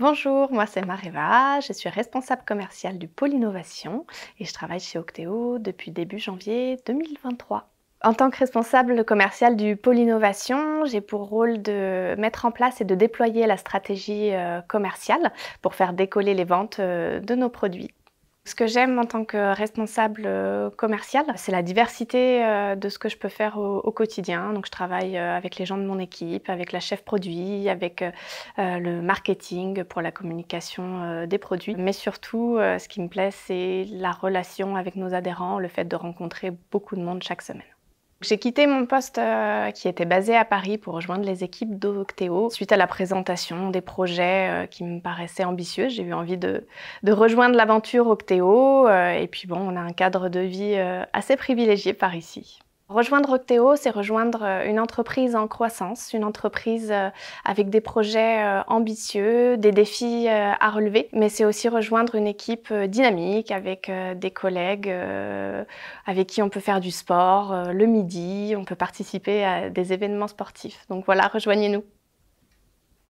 Bonjour, moi c'est Mareva, je suis responsable commerciale du pôle innovation et je travaille chez Octeo depuis début janvier 2023. En tant que responsable commerciale du pôle innovation, j'ai pour rôle de mettre en place et de déployer la stratégie euh, commerciale pour faire décoller les ventes euh, de nos produits. Ce que j'aime en tant que responsable euh, commerciale, c'est la diversité euh, de ce que je peux faire au, quotidien. Donc, je travaille euh, avec les gens de mon équipe, avec la chef produit, avec le marketing pour la communication des produits. Mais surtout, ce qui me plaît, c'est la relation avec nos adhérents, le fait de rencontrer beaucoup de monde chaque semaine. J'ai quitté mon poste euh, qui était basé à Paris pour rejoindre les équipes d'Octéo. Suite à la présentation des projets euh, qui me paraissaient ambitieux, j'ai eu envie de, rejoindre l'aventure Octéo. Euh, et puis bon, on a un cadre de vie assez privilégié par ici. Rejoindre Octéo, c'est rejoindre euh, une entreprise en croissance, une entreprise euh, avec des projets euh, ambitieux, des défis à relever, mais c'est aussi rejoindre une équipe dynamique avec des collègues avec qui on peut faire du sport le midi, on peut participer à des événements sportifs. Donc voilà, rejoignez-nous.